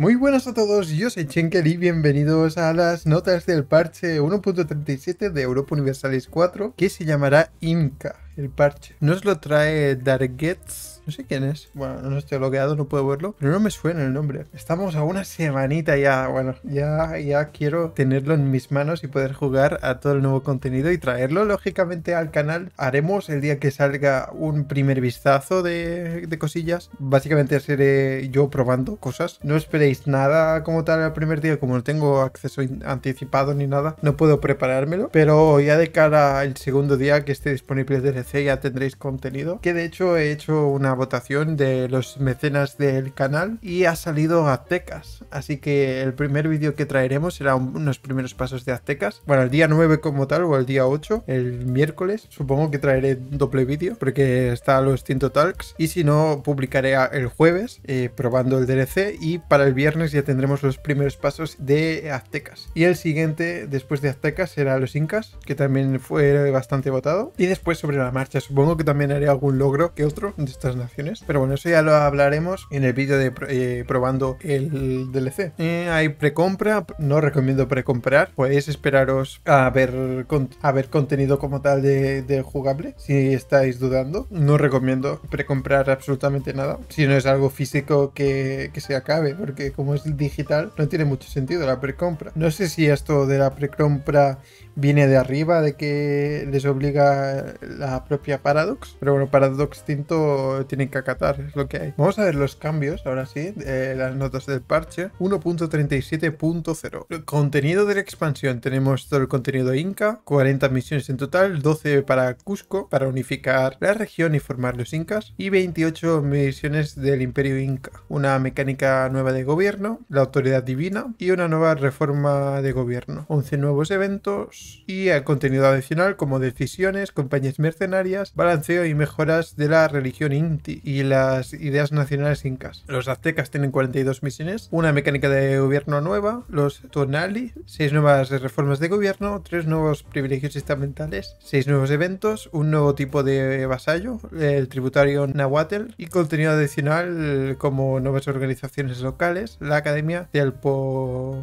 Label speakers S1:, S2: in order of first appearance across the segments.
S1: Muy buenas a todos, yo soy Chenkel y bienvenidos a las notas del parche 1.37 de Europa Universalis 4 que se llamará Inca el parche. Nos lo trae Dargets. No sé quién es. Bueno, no estoy bloqueado, no puedo verlo. Pero no me suena el nombre. Estamos a una semanita ya. Bueno, ya, ya quiero tenerlo en mis manos y poder jugar a todo el nuevo contenido y traerlo, lógicamente, al canal. Haremos el día que salga un primer vistazo de, cosillas. Básicamente seré yo probando cosas. No esperéis nada como tal el primer día, como no tengo acceso anticipado ni nada. No puedo preparármelo. Pero ya de cara al segundo día que esté disponible el ya tendréis contenido. Que de hecho he hecho una votación de los mecenas del canal y ha salido Aztecas. Así que el primer vídeo que traeremos será unos primeros pasos de Aztecas. Bueno, el día 9 como tal o el día 8, el miércoles, supongo que traeré doble vídeo porque está los 100 Talks. Y si no, publicaré el jueves eh, probando el DLC y para el viernes ya tendremos los primeros pasos de Aztecas. Y el siguiente, después de Aztecas, será los Incas, que también fue bastante votado. Y después sobre la marcha. Supongo que también haré algún logro que otro de estas naciones. Pero bueno, eso ya lo hablaremos en el vídeo de eh, probando el DLC. Eh, hay precompra, no recomiendo precomprar. Podéis esperaros a ver, a ver contenido como tal de, jugable. Si estáis dudando, no recomiendo precomprar absolutamente nada. Si no es algo físico que, que se acabe, porque como es digital, no tiene mucho sentido la precompra. No sé si esto de la precompra viene de arriba, de que les obliga la propia Paradox. Pero bueno, Paradox Tinto tienen que acatar, es lo que hay. Vamos a ver los cambios, ahora sí, las notas del parche. 1.37.0. Contenido de la expansión. Tenemos todo el contenido Inca, 40 misiones en total, 12 para Cusco, para unificar la región y formar los Incas, y 28 misiones del Imperio Inca. Una mecánica nueva de gobierno, la autoridad divina y una nueva reforma de gobierno. 11 nuevos eventos, y el contenido adicional como decisiones, compañías mercenarias, balanceo y mejoras de la religión Inti y las ideas nacionales incas. Los aztecas tienen 42 misiones, una mecánica de gobierno nueva, los Tonali, 6 nuevas reformas de gobierno, 3 nuevos privilegios estamentales, 6 nuevos eventos, un nuevo tipo de vasallo, el tributario Nahuatl y contenido adicional como nuevas organizaciones locales, la Academia del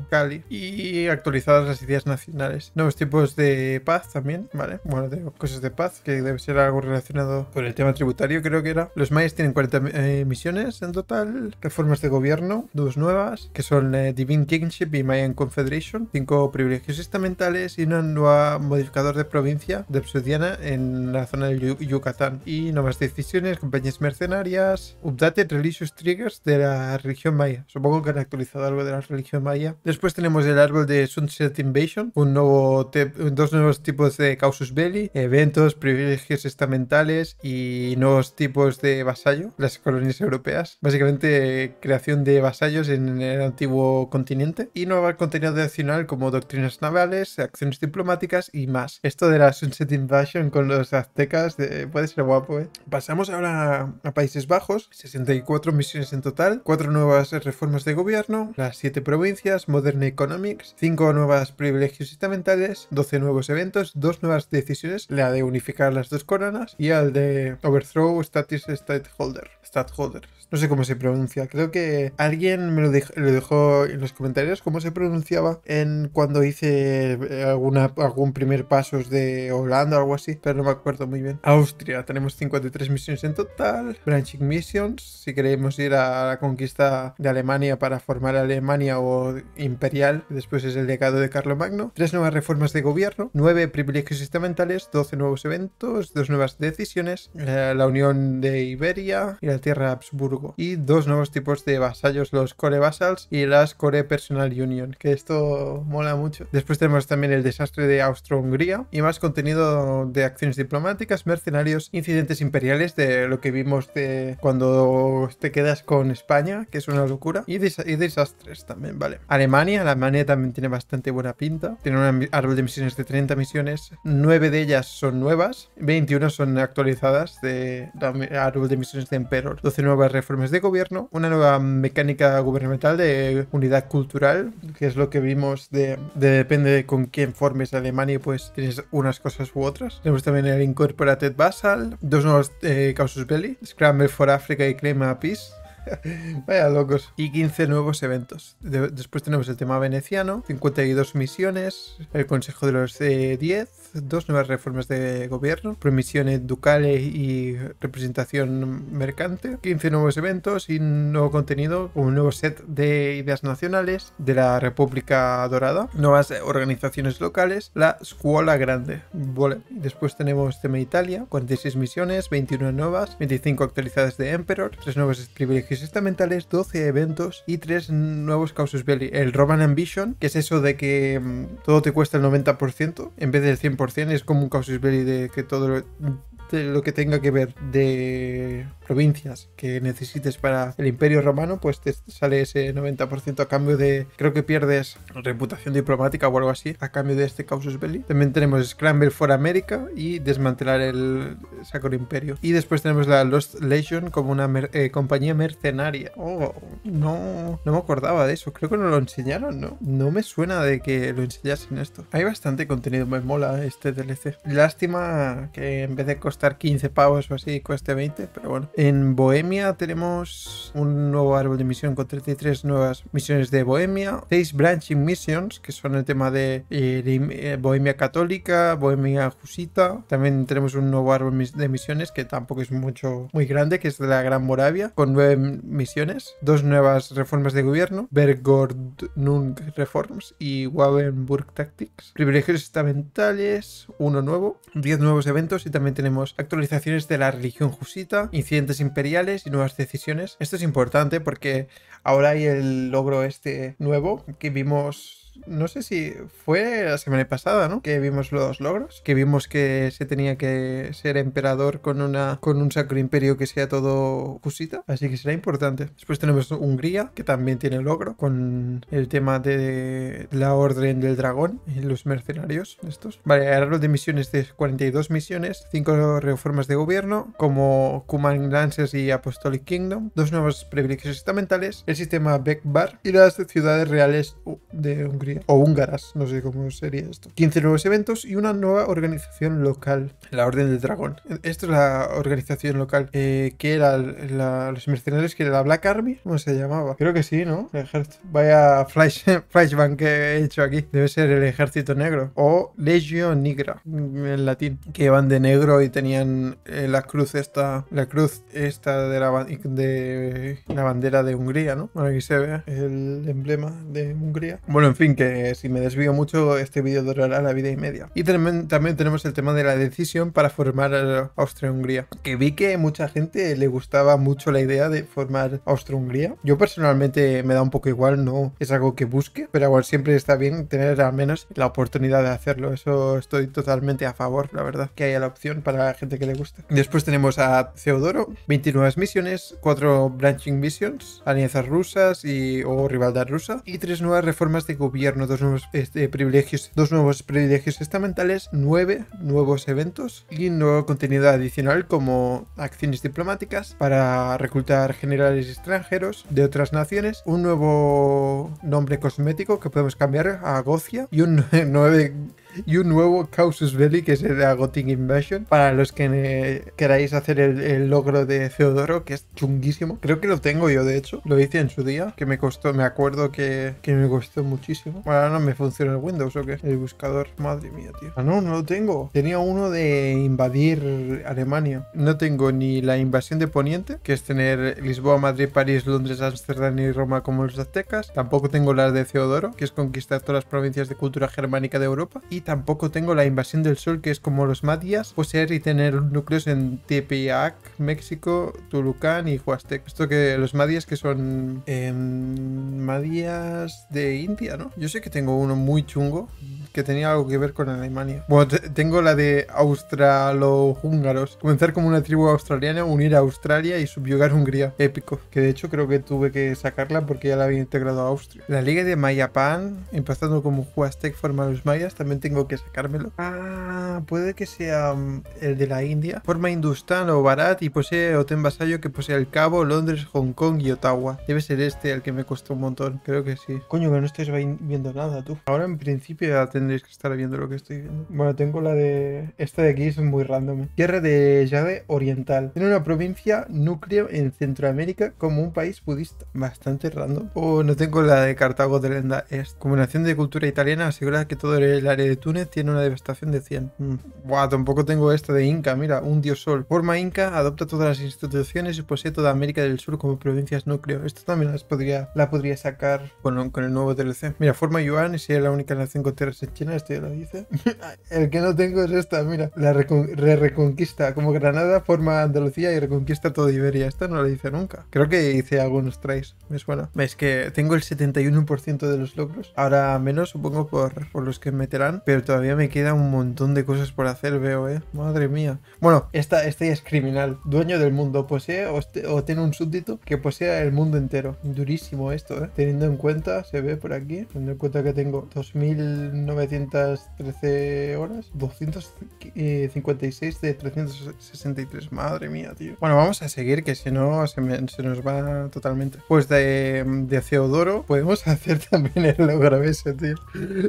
S1: Cali y actualizadas las ideas nacionales. Nuevos tipos de paz también, ¿vale? Bueno, de cosas de paz, que debe ser algo relacionado con el tema tributario, creo que era. Los mayas tienen 40 eh, misiones en total, reformas de gobierno, dos nuevas, que son eh, Divine Kingship y Mayan Confederation, cinco privilegios estamentales y un nuevo modificador de provincia de obsidiana en la zona de Yucatán. Y nuevas decisiones, compañías mercenarias, updated religious triggers de la religión maya. Supongo que han actualizado algo de la religión maya. Después tenemos el árbol de Sunset Invasion, un nuevo tema eh, dos nuevos tipos de causus belli, eventos, privilegios estamentales y nuevos tipos de vasallo, las colonias europeas. Básicamente, creación de vasallos en el antiguo continente y nuevo contenido adicional como doctrinas navales, acciones diplomáticas y más. Esto de la Sunset Invasion con los aztecas eh, puede ser guapo, ¿eh? Pasamos ahora a Países Bajos, 64 misiones en total, 4 nuevas reformas de gobierno, las 7 provincias, Modern Economics, 5 nuevas privilegios estamentales, 12 nuevos eventos, dos nuevas decisiones, la de unificar las dos coronas y al de overthrow status stakeholder. Stakeholder. No sé cómo se pronuncia. Creo que alguien me lo dejó, lo dejó en los comentarios cómo se pronunciaba en cuando hice eh, alguna, algún primer paso de Holanda o algo así, pero no me acuerdo muy bien. Austria, tenemos 53 misiones en total. Branching Missions, si queremos ir a la conquista de Alemania para formar Alemania o Imperial, después es el legado de Carlomagno. Tres nuevas reformas de gobierno, nueve privilegios estamentales, Doce nuevos eventos, dos nuevas decisiones, eh, la unión de Iberia y la tierra Habsburgo y dos nuevos tipos de vasallos, los Core Vassals y las Core Personal Union, que esto mola mucho. Después tenemos también el desastre de Austro-Hungría y más contenido de acciones diplomáticas, mercenarios, incidentes imperiales de lo que vimos de cuando te quedas con España, que es una locura, y, y desastres también, vale. Alemania, Alemania también tiene bastante buena pinta, tiene un árbol de misiones de 30 misiones, 9 de ellas son nuevas, 21 son actualizadas de árbol de misiones de Emperor, 12 nuevas reformas reformas de gobierno, una nueva mecánica gubernamental de unidad cultural, que es lo que vimos de, depende de con quién formes Alemania, pues tienes unas cosas u otras. Tenemos también el Incorporated Basal, dos nuevos eh, Causus Belli, Scramble for Africa y Crema Peace. Vaya locos. Y 15 nuevos eventos. después tenemos el tema veneciano, 52 misiones, el Consejo de los 10, eh, dos nuevas reformas de gobierno, promisiones ducales y representación mercante, 15 nuevos eventos y nuevo contenido, un nuevo set de ideas nacionales de la República Dorada, nuevas organizaciones locales, la Scuola Grande. Después tenemos tema Italia, 46 misiones, 21 nuevas, 25 actualizadas de Emperor, 3 nuevos privilegios estamentales, 12 eventos y 3 nuevos causus belli. El Roman Ambition, que es eso de que mm, todo te cuesta el 90% en vez del 100%. 100% es como un casus belli de que todo lo, este, lo que tenga que ver de provincias que necesites para el imperio romano, pues te sale ese 90% a cambio de, creo que pierdes reputación diplomática o algo así, a cambio de este Causus Belli. También tenemos Scramble for America y desmantelar el Sacro Imperio. Y después tenemos la Lost Legion como una eh, compañía mercenaria. Oh, no, no me acordaba de eso, creo que no lo enseñaron, ¿no? No me suena de que lo enseñasen esto. Hay bastante contenido, me mola este DLC. Lástima que en vez de estar 15 pavos o así, este 20, pero bueno. En Bohemia tenemos un nuevo árbol de misión con 33 nuevas misiones de Bohemia, 6 branching missions, que son el tema de, eh, eh, Bohemia católica, Bohemia jusita. También tenemos un nuevo árbol de misiones que tampoco es mucho muy grande, que es de la Gran Moravia, con 9 misiones, dos nuevas reformas de gobierno, Bergordnung Reforms y Wabenburg Tactics. Privilegios estamentales, uno nuevo, 10 nuevos eventos y también tenemos actualizaciones de la religión jusita, incidentes imperiales y nuevas decisiones. Esto es importante porque ahora hay el logro este nuevo que vimos no sé si fue la semana pasada, ¿no? Que vimos los logros, que vimos que se tenía que ser emperador con, una, con un sacro imperio que sea todo cusita, así que será importante. Después tenemos Hungría, que también tiene logro, con el tema de la orden del dragón y los mercenarios estos. Vale, ahora de misiones de 42 misiones, 5 reformas de gobierno, como Kuman Lancers y Apostolic Kingdom, dos nuevos privilegios estamentales, el sistema Bar y las ciudades reales de Hungría o húngaras, no sé cómo sería esto. 15 nuevos eventos y una nueva organización local, la Orden del Dragón. Esta es la organización local eh, que era los mercenarios, que era la Black Army, ¿cómo se llamaba? Creo que sí, ¿no? ejército. Vaya flash, flashbang que he hecho aquí. Debe ser el ejército negro o Legio Nigra en latín, que van de negro y tenían eh, la cruz esta, la cruz esta de la, de la bandera de Hungría, ¿no? Para aquí se ve el emblema de Hungría. Bueno, en fin, que si me desvío mucho, este vídeo durará la vida y media. Y también, tenemos el tema de la decisión para formar eh, Austria-Hungría, que vi que mucha gente le gustaba mucho la idea de formar Austria-Hungría. Yo personalmente me da un poco igual, no es algo que busque, pero igual siempre está bien tener al menos la oportunidad de hacerlo. Eso estoy totalmente a favor, la verdad, que haya la opción para la gente que le gusta. Después tenemos a Teodoro, 29 misiones, 4 branching missions, alianzas rusas y o rivalidad rusa y tres nuevas reformas de gobierno dos nuevos este, privilegios, dos nuevos privilegios estamentales, nueve nuevos eventos y nuevo contenido adicional como acciones diplomáticas para reclutar generales extranjeros de otras naciones, un nuevo nombre cosmético que podemos cambiar a Gocia y un nueve y un nuevo Causus Belli que es el Agotting Invasion. Para los que queráis hacer el, logro de Teodoro que es chunguísimo. Creo que lo tengo yo, de hecho. Lo hice en su día, que me costó, me acuerdo que, me costó muchísimo. Ahora no me funciona el Windows o qué. El buscador, madre mía, tío. Ah, no, no lo tengo. Tenía uno de invadir Alemania. No tengo ni la invasión de Poniente, que es tener Lisboa, Madrid, París, Londres, Ámsterdam y Roma como los aztecas. Tampoco tengo las de Teodoro que es conquistar todas las provincias de cultura germánica de Europa. Y tampoco tengo la invasión del sol, que es como los madias, poseer pues y tener núcleos en Tepeyac, México, Tulucán y Huastec. Esto que los Madias que son em, Madias de India, ¿no? Yo sé que tengo uno muy chungo que tenía algo que ver con Alemania. Bueno, tengo la de australo-húngaros. Comenzar como una tribu australiana, unir a Australia y subyugar Hungría. Épico. Que de hecho creo que tuve que sacarla porque ya la había integrado a Austria. La Liga de Mayapan, empezando como Huastec forma los mayas, también tengo tengo que sacármelo. Ah, puede que sea mm, el de la India. Forma Hindustán o Barat y posee ten Vasallo que posee el Cabo, Londres, Hong Kong y Ottawa. Debe ser este el que me costó un montón, creo que sí. Coño, que no estés viendo nada tú. Ahora en principio ya tendréis que estar viendo lo que estoy viendo. Bueno, tengo la de... Esta de aquí es muy random. Tierra ¿eh? de llave oriental. Tiene una provincia núcleo en Centroamérica como un país budista. Bastante random. oh, no tengo la de Cartago de Lenda Est. Combinación de cultura italiana asegura que todo el área de Túnez tiene una devastación de 100. Mm. Buah, tampoco tengo esta de Inca. Mira, un dios sol. Forma Inca, adopta todas las instituciones y posee toda América del Sur como provincias núcleo. Esto también las podría, la podría sacar con, el nuevo TLC. Mira, forma Yuan y si es la única nación con tierras en China. Esto ya lo dice. el que no tengo es esta, mira. La reconquista. Como Granada, forma Andalucía y reconquista toda Iberia. Esta no la dice nunca. Creo que hice algunos tres. Me suena. Es que tengo el 71% de los logros. Ahora menos, supongo, por, por los que meterán pero todavía me queda un montón de cosas por hacer, veo, ¿eh? Madre mía. Bueno, esta, ya este es criminal. Dueño del mundo, posee o, este, o, tiene un súbdito que posea el mundo entero. Durísimo esto, ¿eh? Teniendo en cuenta, se ve por aquí, teniendo en cuenta que tengo 2.913 horas, 256 eh, de 363. Madre mía, tío. Bueno, vamos a seguir, que si no se, nos va totalmente. Pues de, de podemos hacer también el logro tío.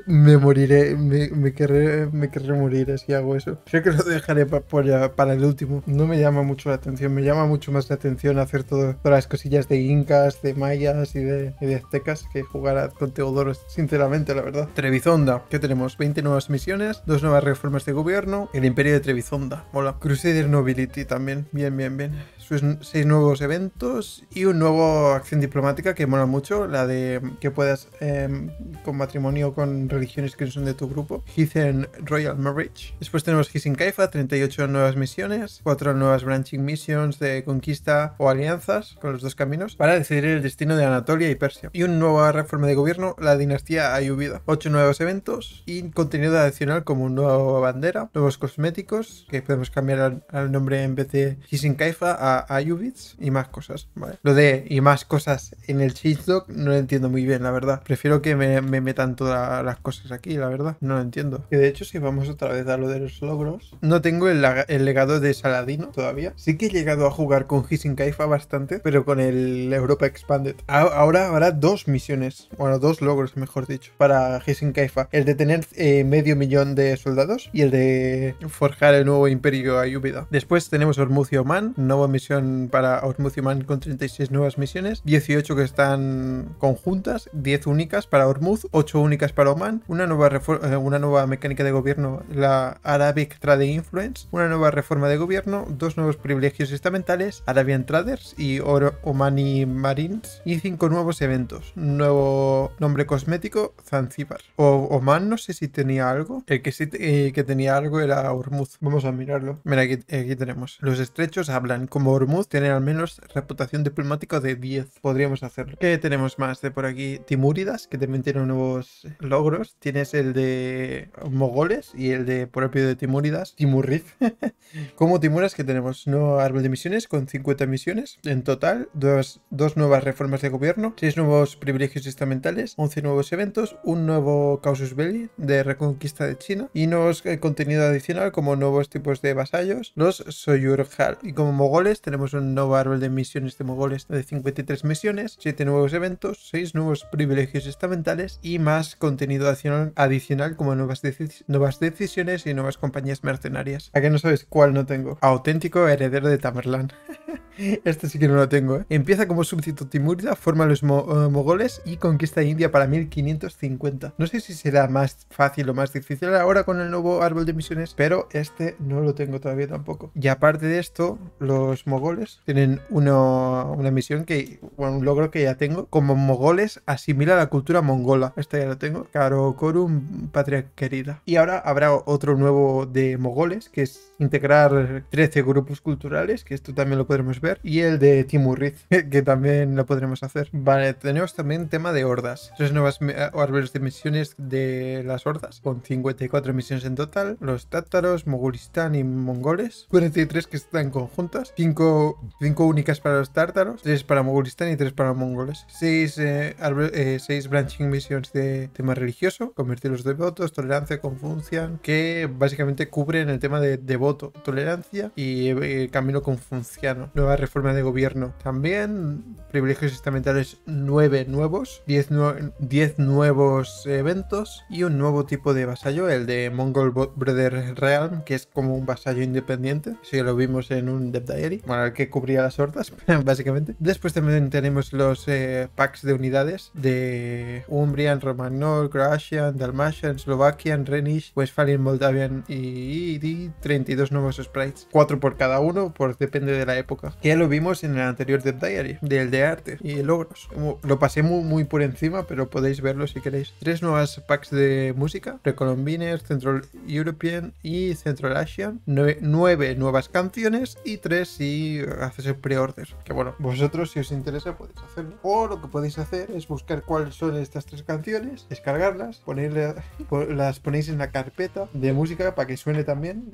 S1: Me moriré, me me, querré, me morir si hago eso. Creo que lo dejaré para el último. No me llama mucho la atención, me llama mucho más la atención hacer todas las cosillas de incas, de mayas y de, aztecas que jugar a, con Teodoro, sinceramente, la verdad. Trebizonda, ¿qué tenemos? 20 nuevas misiones, dos nuevas reformas de gobierno, el imperio de Trebizonda. Hola. Crusader Nobility también, bien, bien, bien sus seis nuevos eventos y un nuevo acción diplomática que mola mucho, la de que puedas em, con matrimonio con religiones que no son de tu grupo, Heathen Royal Marriage. Después tenemos Hissing Kaifa, 38 nuevas misiones, 4 nuevas branching missions de conquista o alianzas con los dos caminos para decidir el destino de Anatolia y Persia. Y un nueva reforma de gobierno, la dinastía Ayubida. 8 nuevos eventos y contenido adicional como una nueva bandera, nuevos cosméticos que podemos cambiar al, nombre en vez de Hissing Kaifa a a, y más cosas, ¿vale? Lo de y más cosas en el log no lo entiendo muy bien, la verdad. Prefiero que me, metan todas las cosas aquí, la verdad. No lo entiendo. Y de hecho, si vamos otra vez a lo de los logros, no tengo el, legado de Saladino todavía. Sí que he llegado a jugar con Hissing Kaifa bastante, pero con el Europa Expanded. ahora habrá dos misiones, bueno, dos logros, mejor dicho, para Hissing Kaifa. El de tener eh, medio millón de soldados y el de forjar el nuevo imperio Ayúbida. Después tenemos Hormuzio Man, nueva misión para Ormuz Oman con 36 nuevas misiones, 18 que están conjuntas, 10 únicas para Ormuz, 8 únicas para Oman, una nueva, eh, una nueva mecánica de gobierno, la Arabic Trade Influence, una nueva reforma de gobierno, dos nuevos privilegios estamentales, Arabian Traders y Omani Marines, y 5 nuevos eventos. Nuevo nombre cosmético, Zanzibar O Oman, no sé si tenía algo. El que eh, que tenía algo era Ormuz, Vamos a mirarlo. Mira, aquí, aquí tenemos. Los estrechos hablan como tiene al menos reputación diplomática de 10. Podríamos hacerlo. ¿Qué tenemos más de por aquí? Timuridas. que también tiene nuevos logros. Tienes el de mogoles y el de propio de Timuridas. Timurrif. Como Timuras que tenemos nuevo árbol de misiones con 50 misiones en total, dos, dos nuevas reformas de gobierno, seis nuevos privilegios estamentales, 11 nuevos eventos, un nuevo Causus Belli de reconquista de China y nuevos eh, contenido adicional como nuevos tipos de vasallos, los Soyurjal. Y como mogoles tenemos un nuevo árbol de misiones de mogoles de 53 misiones, 7 nuevos eventos, 6 nuevos privilegios estamentales y más contenido adicional como nuevas, decisiones y nuevas compañías mercenarias. ¿A qué no sabes cuál no tengo? Auténtico heredero de Tamerlán. Este sí que no lo tengo. ¿eh? Empieza como súbdito Timurida, forma a los eh, mogoles y conquista India para 1550. No sé si será más fácil o más difícil ahora con el nuevo árbol de misiones, pero este no lo tengo todavía tampoco. Y aparte de esto, los mogoles tienen una, misión que, bueno, un logro que ya tengo. Como mogoles, asimila la cultura mongola. Este ya lo tengo. Caro corum patria querida. Y ahora habrá otro nuevo de mogoles que es integrar 13 grupos culturales, que esto también lo podremos ver, y el de Timurriz, que también lo podremos hacer. Vale, tenemos también tema de hordas. Tres nuevas árboles de misiones de las hordas, con 54 misiones en total. Los tártaros, mogulistán y mongoles, 43 que están conjuntas, 5, únicas para los tártaros, tres para mogulistán y tres para mongoles. 6, eh, eh, branching missions de tema religioso, convertir los devotos, tolerancia, confuncia, que básicamente cubren el tema de devotos voto, tolerancia y eh, camino camino confunciano, nueva reforma de gobierno. También privilegios estamentales nueve nuevos, 10, nuevos eventos y un nuevo tipo de vasallo, el de Mongol Brother Realm, que es como un vasallo independiente. si lo vimos en un Dev Diary, bueno, el que cubría las hordas, básicamente. Después también tenemos los eh, packs de unidades de Umbrian, Romanor, Croatian, Dalmatian, Slovakian, Rhenish, Westphalian, Moldavian y, y, y dos nuevos sprites, Cuatro por cada uno, por pues depende de la época. Que ya lo vimos en el anterior Death Diary, del de arte y logros. Lo pasé muy, muy por encima, pero podéis verlo si queréis. Tres nuevas packs de música, Recolombines, Central European y Central Asian. nueve nuevas canciones y tres si haces el pre-order. Que bueno, vosotros si os interesa podéis hacerlo. O lo que podéis hacer es buscar cuáles son estas tres canciones, descargarlas, ponerle, las ponéis en la carpeta de música para que suene también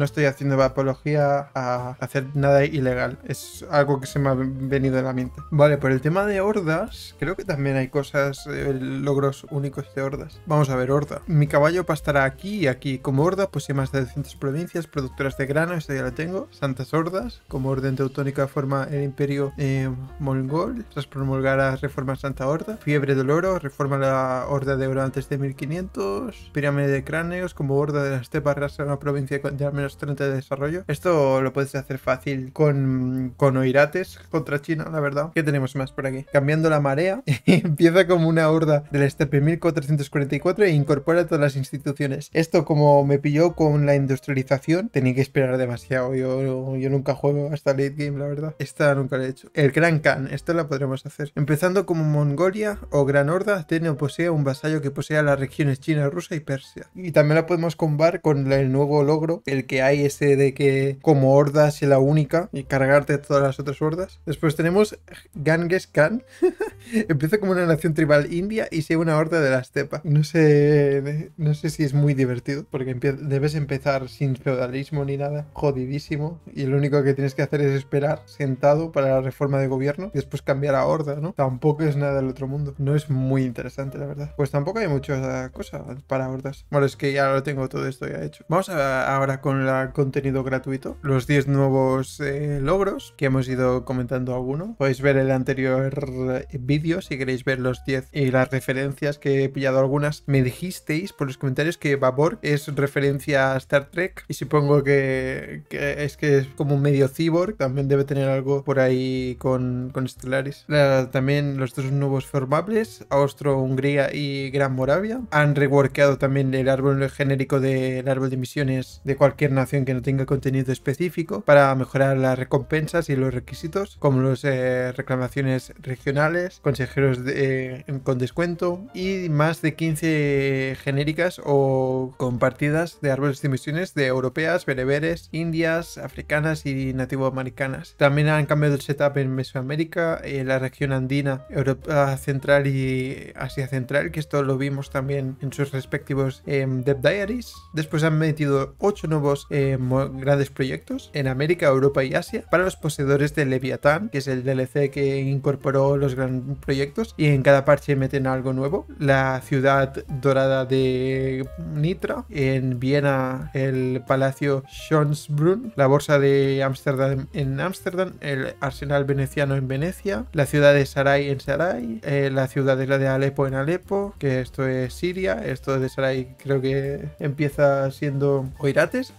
S1: no estoy haciendo apología a hacer nada ilegal. Es algo que se me ha venido en la mente. Vale, por el tema de hordas, creo que también hay cosas, eh, logros únicos de hordas. Vamos a ver, horda. Mi caballo pastará aquí y aquí. Como horda, pues hay más de 200 provincias, productoras de grano, esto ya lo tengo. Santas hordas, como orden teutónica forma el imperio eh, mongol, tras promulgar a reforma Santa Horda. Fiebre del oro, reforma la horda de oro antes de 1500. Pirámide de cráneos, como horda de las tepas, una provincia de al menos 30 de desarrollo. Esto lo puedes hacer fácil con, con Oirates contra China, la verdad. ¿Qué tenemos más por aquí? Cambiando la marea, empieza como una horda del estepe 1444 e incorpora todas las instituciones. Esto como me pilló con la industrialización, tenía que esperar demasiado. Yo, yo nunca juego hasta late game, la verdad. Esta nunca la he hecho. El Gran Khan, esto la podremos hacer. Empezando como Mongolia o Gran Horda, tiene o posee un vasallo que posea las regiones China, Rusia y Persia. Y también la podemos combar con el nuevo logro, el que hay, ese de que como horda es la única y cargarte todas las otras hordas. Después tenemos Ganges Khan. Empieza como una nación tribal india y sigue una horda de la estepa. No sé, no sé si es muy divertido porque debes empezar sin feudalismo ni nada, jodidísimo. Y lo único que tienes que hacer es esperar sentado para la reforma de gobierno y después cambiar a horda, ¿no? Tampoco es nada del otro mundo. No es muy interesante, la verdad. Pues tampoco hay muchas cosas para hordas. Bueno, es que ya lo tengo todo esto ya hecho. Vamos ahora con la contenido gratuito, los 10 nuevos eh, logros que hemos ido comentando alguno. Podéis ver el anterior eh, vídeo si queréis ver los 10 y las referencias que he pillado algunas. Me dijisteis por los comentarios que Vapor es referencia a Star Trek y supongo que, es que es como un medio cyborg, también debe tener algo por ahí con, con Stellaris. también los dos nuevos formables, Austro-Hungría y Gran Moravia. Han reworkado también el árbol genérico del árbol de misiones de cualquier que no tenga contenido específico para mejorar las recompensas y los requisitos, como las eh, reclamaciones regionales, consejeros eh, con descuento y más de 15 genéricas o compartidas de árboles de misiones de europeas, bereberes, indias, africanas y nativoamericanas. También han cambiado el setup en Mesoamérica, en eh, la región andina, Europa Central y Asia Central, que esto lo vimos también en sus respectivos em, Dev Diaries. Después han metido 8 nuevos eh, grandes proyectos en América, Europa y Asia para los poseedores de Leviatán que es el DLC que incorporó los grandes proyectos y en cada parche meten algo nuevo. La ciudad dorada de Nitra, en Viena el Palacio Schönbrunn la Bolsa de Ámsterdam en Amsterdam el Arsenal veneciano en Venecia, la ciudad de Sarai en Sarai, eh, la ciudad de, Alepo en Alepo, que esto es Siria, esto de Sarai creo que empieza siendo Oirates,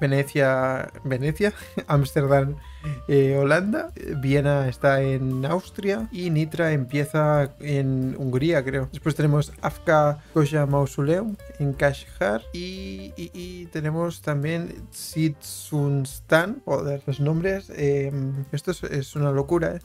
S1: Venecia, Venecia, Ámsterdam Eh, Holanda, Viena está en Austria y Nitra empieza en Hungría, creo. Después tenemos Afka Koja Mausoleum en Kashgar y, tenemos también Sitsunstan joder, los nombres, em, esto es, una locura, ¿eh?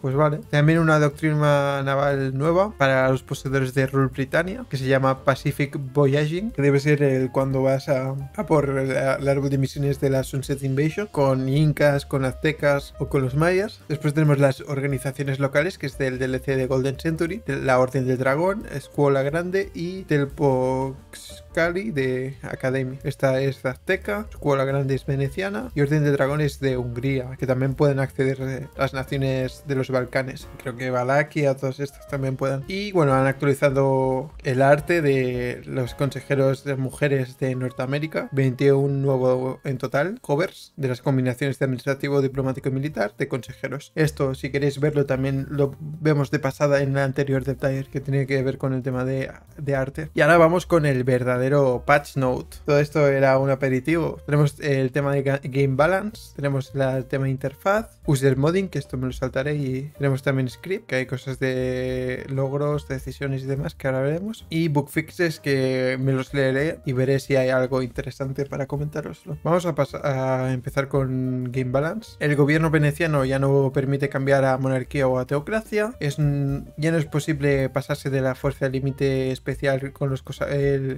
S1: pues vale. También una doctrina naval nueva para los poseedores de Rule Britannia que se llama Pacific Voyaging, que debe ser el, cuando vas a, por el árbol de misiones de la Sunset Invasion con Inca con aztecas o con los mayas. Después tenemos las organizaciones locales, que es del DLC de Golden Century, la Orden del Dragón, Escuela Grande y Telpox Cali de Academy. Esta es azteca, Escuela Grande es veneciana y Orden de Dragones de Hungría, que también pueden acceder eh, las naciones de los Balcanes. Creo que Valaquia, todas estas también puedan. Y bueno, han actualizado el arte de los consejeros de mujeres de Norteamérica, 21 nuevo en total, covers de las combinaciones de administrativo, diplomático y militar de consejeros. Esto, si queréis verlo, también lo vemos de pasada en el anterior detalle que tiene que ver con el tema de, de arte. Y ahora vamos con el verdadero patch note. Todo esto era un aperitivo. Tenemos el tema de game balance, tenemos el tema de interfaz, user modding, que esto me lo saltaré, y tenemos también script, que hay cosas de logros, decisiones y demás que ahora veremos, y book fixes que me los leeré y veré si hay algo interesante para comentaros Vamos a, empezar con game balance. El gobierno veneciano ya no permite cambiar a monarquía o a teocracia. Es, ya no es posible pasarse de la fuerza límite especial con, los cosa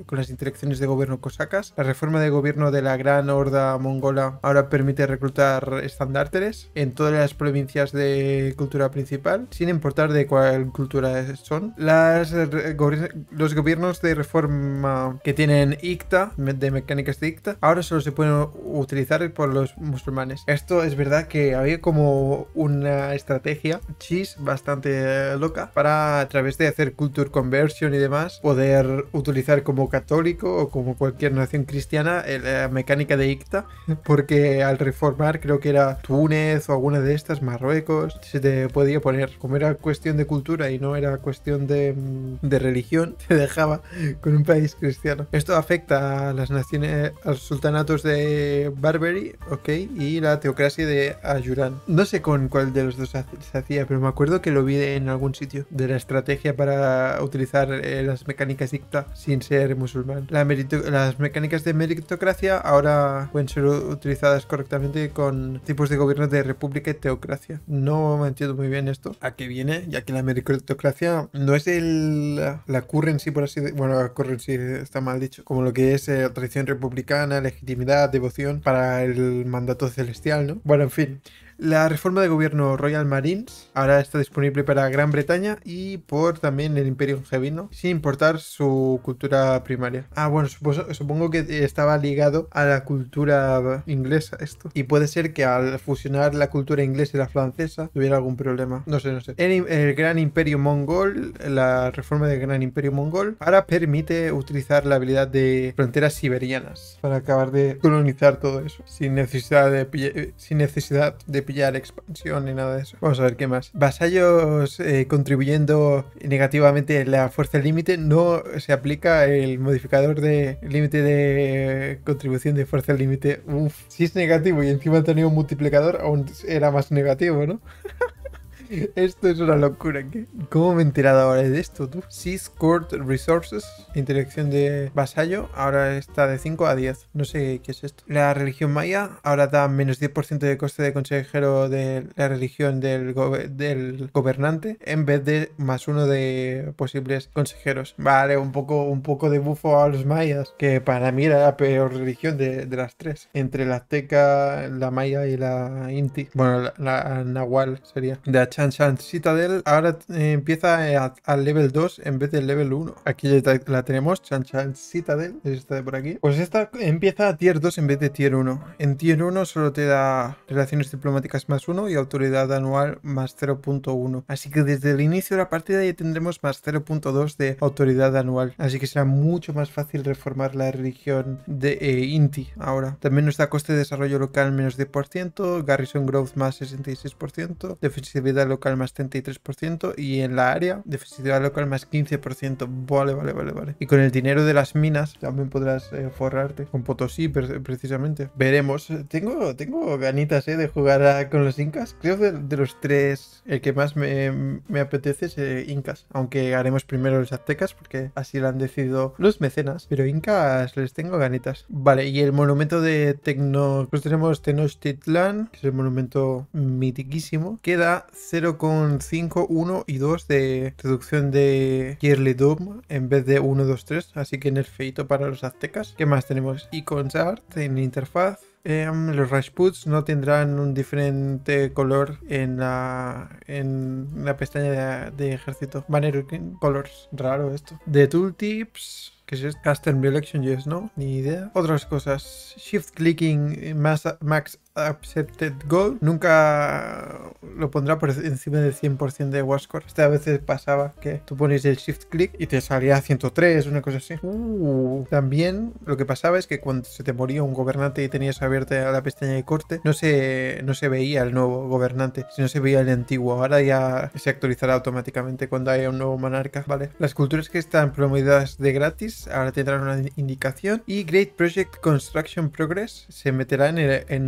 S1: con las direcciones de gobierno cosacas. La reforma de gobierno de la gran horda mongola ahora permite reclutar estandartes en todas las provincias de cultura principal, sin importar de cuál cultura son. Las, los gobiernos de reforma que tienen ICTA, de mecánicas de ICTA, ahora solo se pueden utilizar por los musulmanes. Esto es verdad que había como una estrategia chis bastante loca para a través de hacer culture conversion y demás poder utilizar como católico o como cualquier nación cristiana, eh, la mecánica de Icta, porque al reformar creo que era Túnez o alguna de estas, Marruecos, se te podía poner, como era cuestión de cultura y no era cuestión de, mm, religión, te dejaba con un país cristiano. Esto afecta a las naciones, a los sultanatos de Barbary, ok, y la teocracia de Ayurán. No sé con cuál de los dos se hacía, pero me acuerdo que lo vi en algún sitio de la estrategia para utilizar eh, las mecánicas icta sin ser musulmán las mecánicas de meritocracia ahora pueden ser utilizadas correctamente con tipos de gobiernos de república y teocracia. No me entiendo muy bien esto. ¿A qué viene? Ya que la meritocracia no es el, la currency, por así decirlo. Bueno, la currency está mal dicho. Como lo que es eh, tradición republicana, legitimidad, devoción para el mandato celestial, ¿no? Bueno, en fin. La reforma de gobierno Royal Marines ahora está disponible para Gran Bretaña y por también el Imperio Angevino, sin importar su cultura primaria. Ah, bueno, supongo que estaba ligado a la cultura inglesa esto. Y puede ser que al fusionar la cultura inglesa y la francesa tuviera algún problema. No sé, no sé. El, el Gran Imperio Mongol, la reforma del Gran Imperio Mongol, ahora permite utilizar la habilidad de fronteras siberianas para acabar de colonizar todo eso sin necesidad de, eh, sin necesidad de pillar expansión ni nada de eso. Vamos a ver qué más. Vasallos eh, contribuyendo negativamente la fuerza límite, no se aplica el modificador de límite de contribución de fuerza límite. Uf, si es negativo y encima tenía un multiplicador, aún era más negativo, ¿no? Esto es una locura. ¿Cómo me he enterado ahora de esto, tú? Six Court Resources, interacción de vasallo, ahora está de 5 a 10. No sé qué es esto. La religión maya ahora da menos 10% de coste de consejero de la religión del, gobernante en vez de más uno de posibles consejeros. Vale, un poco, un poco de bufo a los mayas, que para mí era la peor religión de, las tres. Entre la azteca, la maya y la inti. Bueno, la, nahual sería. De Chanchan Citadel ahora eh, empieza eh, al level 2 en vez del level 1. Aquí la tenemos, Chan Citadel, esta de por aquí. Pues esta empieza a tier 2 en vez de tier 1. En tier 1 solo te da relaciones diplomáticas más 1 y autoridad anual más 0.1. Así que desde el inicio de la partida ya tendremos más 0.2 de autoridad anual. Así que será mucho más fácil reformar la religión de eh, Inti ahora. También nos da coste de desarrollo local menos 10%, Garrison Growth más 66%, defensividad local más 33% y en la área de local más 15%. Vale, vale, vale, vale. Y con el dinero de las minas también podrás eh, forrarte. Con Potosí, precisamente. Veremos. Tengo, tengo ganitas eh, de jugar con los incas. Creo que de, los tres, el que más me, apetece es eh, incas. Aunque haremos primero los aztecas porque así lo han decidido los mecenas. Pero incas les tengo ganitas. Vale, y el monumento de Tecno... Pues tenemos Tenochtitlan, que es el monumento mitiquísimo. Queda... 0,5, 1 y 2 de reducción de Yearly Doom en vez de 1, 2, 3. Así que en el feito para los aztecas. ¿Qué más tenemos? Icons Art en interfaz. Eh, los Rashputs no tendrán un diferente color en la, en la pestaña de, ejército. Banner Colors, raro esto. De Tooltips, que es Custom Reelection Yes, ¿no? Ni idea. Otras cosas. Shift Clicking eh, Max, Max Accepted gold nunca lo pondrá por encima del 100% de wascore Esta vez veces pasaba que tú pones el Shift Click y te salía 103, una cosa así. Uh. también lo que pasaba es que cuando se te moría un gobernante y tenías abierta la pestaña de corte, no se, no se veía el nuevo gobernante, sino se veía el antiguo. Ahora ya se actualizará automáticamente cuando haya un nuevo monarca, ¿vale? Las culturas que están promovidas de gratis ahora tendrán una indicación y Great Project Construction Progress se meterá en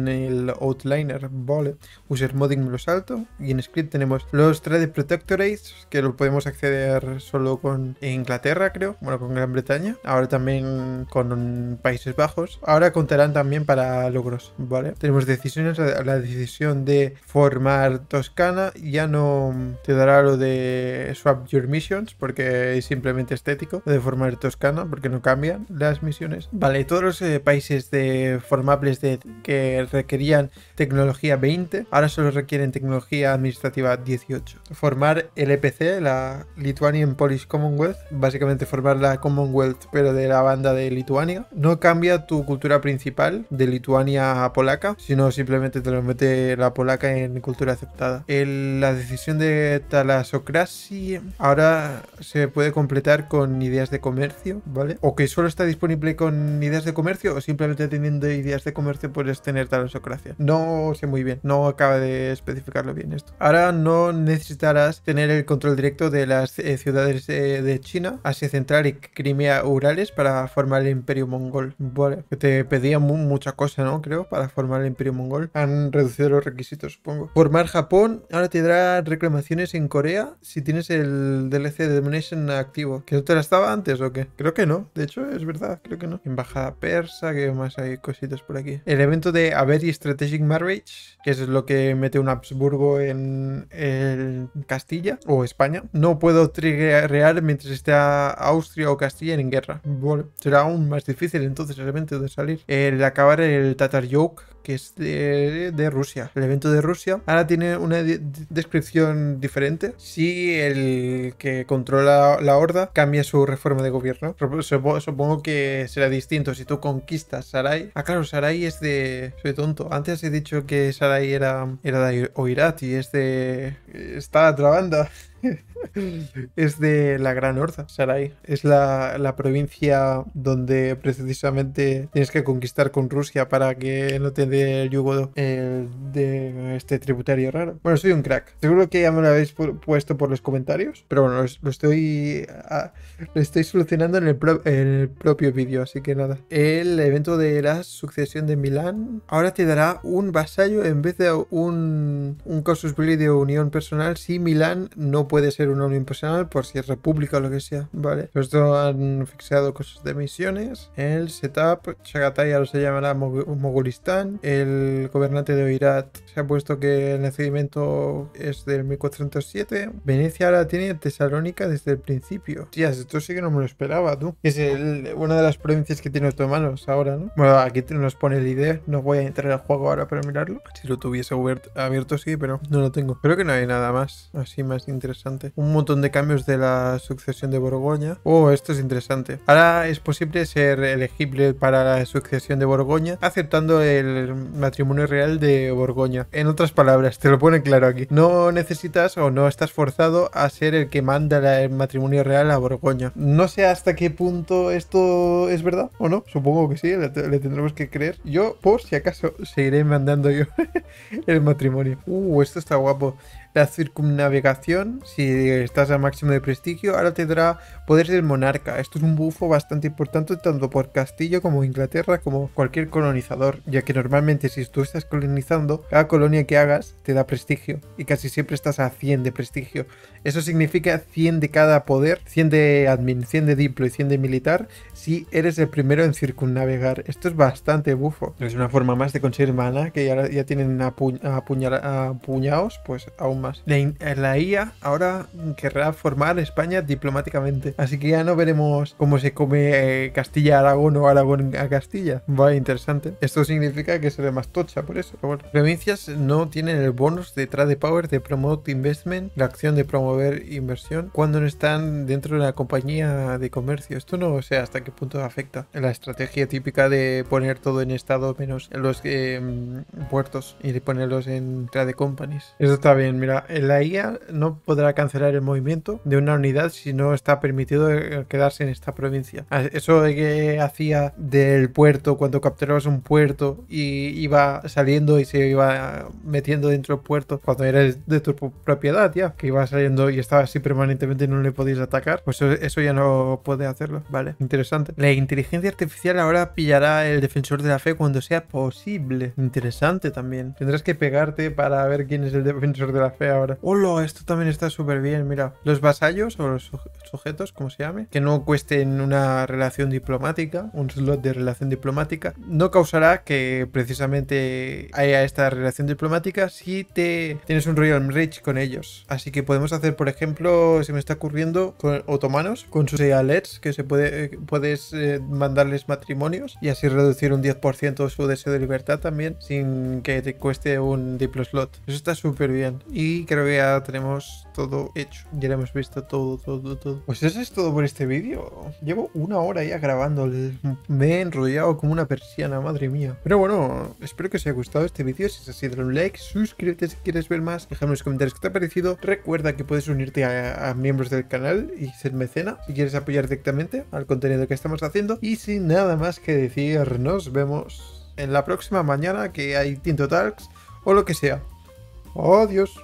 S1: el Outliner, vale. User modding me lo salto. Y en script tenemos los Trade Protectorates, que lo podemos acceder solo con Inglaterra, creo. Bueno, con Gran Bretaña. Ahora también con Países Bajos. Ahora contarán también para logros, ¿vale? Tenemos decisiones. La decisión de formar Toscana ya no te dará lo de swap your missions, porque es simplemente estético. de formar Toscana, porque no cambian las misiones. Vale, todos los eh, países de formables de, que requerían tecnología 20, ahora solo requieren tecnología administrativa 18. Formar el EPC, la en Polish Commonwealth, básicamente formar la Commonwealth pero de la banda de Lituania, no cambia tu cultura principal de Lituania a polaca, sino simplemente te lo mete la polaca en cultura aceptada. la decisión de Talasocracia ahora se puede completar con ideas de comercio, ¿vale? O que solo está disponible con ideas de comercio o simplemente teniendo ideas de comercio puedes tener Talasocracia. No sé muy bien, no acaba de especificarlo bien esto. Ahora no necesitarás tener el control directo de las eh, ciudades eh, de China, Asia Central y Crimea Urales para formar el Imperio Mongol. Vale, te pedía mucha cosa, ¿no? Creo, para formar el Imperio Mongol. Han reducido los requisitos, supongo. Formar Japón, ahora te dará reclamaciones en Corea si tienes el DLC de Domination activo. ¿Que no te la estaba antes o qué? Creo que no, de hecho es verdad, creo que no. Embajada persa, que más hay cositas por aquí. El evento de Averis Strategic Marriage, que es lo que mete un Habsburgo en Castilla o España. No puedo triggerear mientras esté Austria o Castilla en guerra. Bueno, será aún más difícil entonces el evento de salir. El acabar el Tatar Yoke, que es de, Rusia. El evento de Rusia ahora tiene una descripción diferente. Si el que controla la horda cambia su reforma de gobierno, supongo que será distinto si tú conquistas Sarai. Ah, claro, Sarai es de... Soy tonto antes he dicho que Sarai era, era de y es este, de... Eh, está otra banda. es de la Gran orza, Sarai. Es la, provincia donde precisamente tienes que conquistar con Rusia para que no te dé el yugo eh, de este tributario raro. Bueno, soy un crack. Seguro que ya me lo habéis puesto por los comentarios, pero bueno, lo, estoy, ah, estoy solucionando en el, propio vídeo, así que nada. El evento de la sucesión de Milán ahora te dará un vasallo en vez de un, un casus de unión personal si Milán no puede ser un personal, por si es república o lo que sea. Vale. Esto han fixado cosas de misiones. El setup, Chagatai lo se llamará Mogulistán. El gobernante de Oirat se ha puesto que el nacimiento es del 1407. Venecia ahora tiene Tesalónica desde el principio. Tías, esto sí que no me lo esperaba, tú. Es una de las provincias que tiene manos ahora, ¿no? Bueno, aquí nos pone la idea. No voy a entrar al juego ahora para mirarlo. Si lo tuviese abierto, sí, pero no lo tengo. Creo que no hay nada más así más interesante un montón de cambios de la sucesión de Borgoña. Oh, esto es interesante. Ahora es posible ser elegible para la sucesión de Borgoña aceptando el matrimonio real de Borgoña. En otras palabras, te lo pone claro aquí. No necesitas o no estás forzado a ser el que manda el matrimonio real a Borgoña. No sé hasta qué punto esto es verdad o no. Supongo que sí, le, le tendremos que creer. Yo, por si acaso, seguiré mandando yo el matrimonio. Uh, esto está guapo la circunnavegación, si estás al máximo de prestigio, ahora tendrá poder del monarca. Esto es un bufo bastante importante tanto por Castillo como Inglaterra como cualquier colonizador, ya que normalmente si tú estás colonizando, cada colonia que hagas te da prestigio y casi siempre estás a 100 de prestigio. Eso significa 100 de cada poder, 100 de admin, 100 de diplo y 100 de militar, si eres el primero en circunnavegar. Esto es bastante bufo. Es una forma más de conseguir mana, que ya, ya tienen a apuñados, pues aún más. La, IA ahora querrá formar España diplomáticamente, así que ya no veremos cómo se come eh, Castilla a Aragón o Aragón a Castilla. va interesante. Esto significa que ve más tocha, por eso. bueno, provincias no tienen el bonus de trade power de promote investment, la acción de promover inversión cuando no están dentro de la compañía de comercio. Esto no sé hasta qué punto afecta la estrategia típica de poner todo en estado menos en los em, puertos y ponerlos en trade companies. Eso está bien, mira, la IA no podrá cancelar el movimiento de una unidad si no está permitido eh, quedarse en esta provincia. Ah, eso de que hacía del puerto cuando capturabas un puerto y iba saliendo y se iba metiendo dentro del puerto cuando eres de tu propiedad ya, que iba saliendo y estaba así permanentemente no le podéis atacar, pues eso, ya no puede hacerlo. Vale, interesante. La inteligencia artificial ahora pillará el defensor de la fe cuando sea posible. Interesante también. Tendrás que pegarte para ver quién es el defensor de la fe ahora. ¡Hola! Esto también está súper bien, mira. Los vasallos o los sujetos, como se llame, que no cuesten una relación diplomática, un slot de relación diplomática, no causará que precisamente haya esta relación diplomática si te tienes un Royal rich con ellos. Así que podemos hacer por ejemplo, se me está ocurriendo con otomanos, con sus alets, que se puede, eh, puedes eh, mandarles matrimonios y así reducir un 10% su deseo de libertad también sin que te cueste un diplo slot. Eso está súper bien. Y creo que ya tenemos todo hecho. Ya lo hemos visto todo, todo, todo. Pues eso es todo por este vídeo. Llevo una hora ya grabando. Me he enrollado como una persiana, madre mía. Pero bueno, espero que os haya gustado este vídeo. Si es así, dale un like, suscríbete si quieres ver más. Déjame en los comentarios qué te ha parecido. Recuerda que puedes unirte a, miembros del canal y ser mecena si quieres apoyar directamente al contenido que estamos haciendo. Y sin nada más que decir, nos vemos en la próxima mañana que hay Tinto Talks o lo que sea. Adiós.